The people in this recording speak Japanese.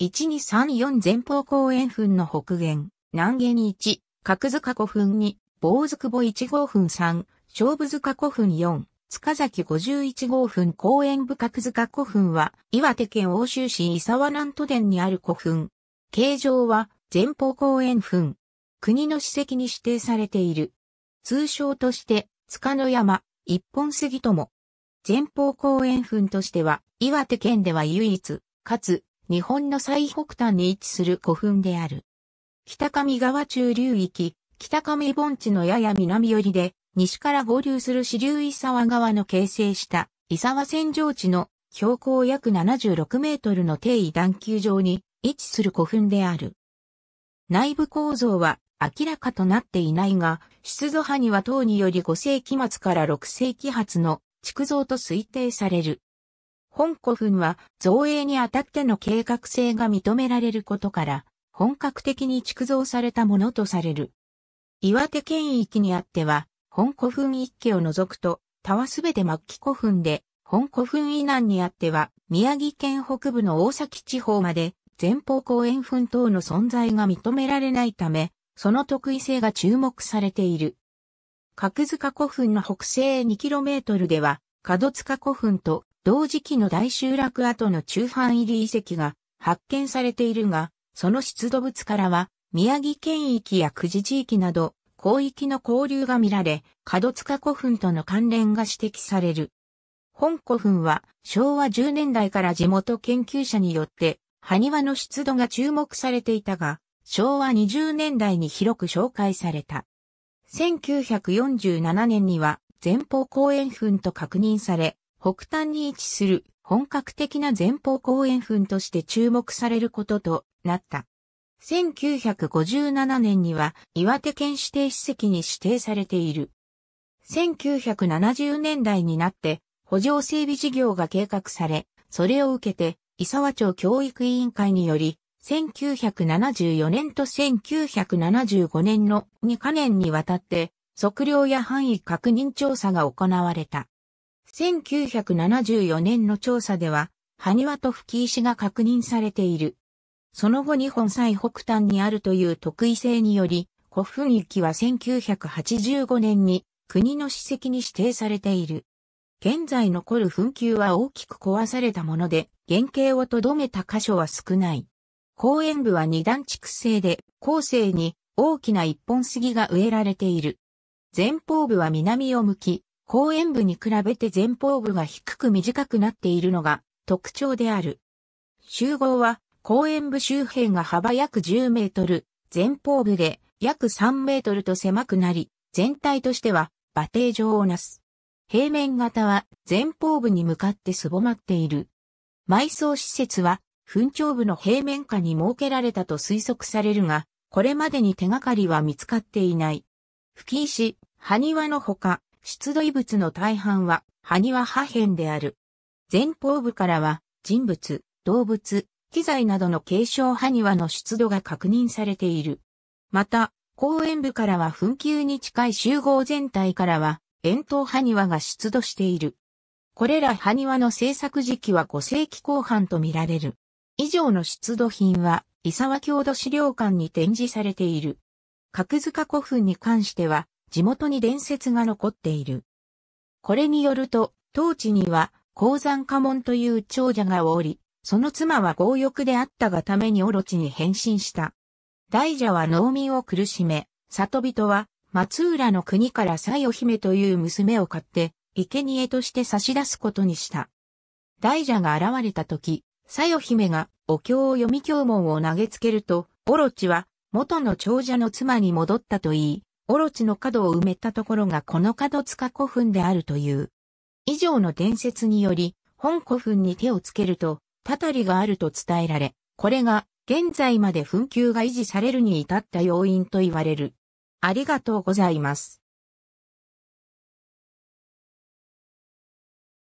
1234前方後円墳の北限、南限1、角塚古墳2、坊塚保1号墳3、勝負塚古墳4、塚崎51号墳公園部角塚古墳は、岩手県欧州市伊沢南都殿にある古墳。形状は、前方後円墳。国の史跡に指定されている。通称として、塚の山、一本杉とも。前方後円墳としては、岩手県では唯一、かつ、日本の最北端に位置する古墳である。北上川中流域、北上盆地のやや南寄りで、西から合流する支流伊沢川の形成した伊沢扇状地の標高約76メートルの低位段丘上に位置する古墳である。内部構造は明らかとなっていないが、出土派には等により5世紀末から6世紀初の築造と推定される。本古墳は造営にあたっての計画性が認められることから、本格的に築造されたものとされる。岩手県域にあっては、本古墳一家を除くと、他はすべて末期古墳で、本古墳以南にあっては、宮城県北部の大崎地方まで、前方後円墳等の存在が認められないため、その特異性が注目されている。角塚古墳の北西 2km では、門塚古墳と同時期の大集落跡の中範入り遺跡が発見されているが、その出土物からは宮城県域や久慈地域など広域の交流が見られ、門塚古墳との関連が指摘される。本古墳は昭和10年代から地元研究者によって埴輪の出土が注目されていたが、昭和20年代に広く紹介された。1947年には前方後円墳と確認され、北端に位置する本格的な前方後円墳として注目されることとなった。1957年には岩手県指定史跡に指定されている。1970年代になって補助整備事業が計画され、それを受けて伊沢町教育委員会により、1974年と1975年の2カ年にわたって測量や範囲確認調査が行われた。1974年の調査では、埴輪と吹石が確認されている。その後日本最北端にあるという特異性により、古墳域は1985年に国の史跡に指定されている。現在残る墳丘は大きく壊されたもので、原型をとどめた箇所は少ない。公園部は二段築成で、後世に大きな一本杉が植えられている。前方部は南を向き、後円部に比べて前方部が低く短くなっているのが特徴である。集合は後円部周辺が幅約10メートル、前方部で約3メートルと狭くなり、全体としては馬蹄状をなす。平面型は前方部に向かってすぼまっている。埋葬施設は墳頂部の平面下に設けられたと推測されるが、これまでに手がかりは見つかっていない。吹石、埴輪のほか、出土遺物の大半は、埴輪破片である。前方部からは、人物、動物、機材などの継承埴輪の出土が確認されている。また、公園部からは紛糾に近い集合全体からは、円筒埴輪が出土している。これら埴輪の製作時期は5世紀後半とみられる。以上の出土品は、伊沢郷土資料館に展示されている。角塚古墳に関しては、地元に伝説が残っている。これによると、当地には、鉱山家門という長者がおり、その妻は強欲であったがためにオロチに変身した。大蛇は農民を苦しめ、里人は松浦の国から西ヨ姫という娘を買って、生贄として差し出すことにした。大蛇が現れた時、西ヨ姫がお経を読み経文を投げつけると、オロチは元の長者の妻に戻ったといい、オロチの角を埋めたところがこの角塚古墳であるという。以上の伝説により、本古墳に手をつけると、たたりがあると伝えられ、これが現在まで墳丘が維持されるに至った要因と言われる。ありがとうございます。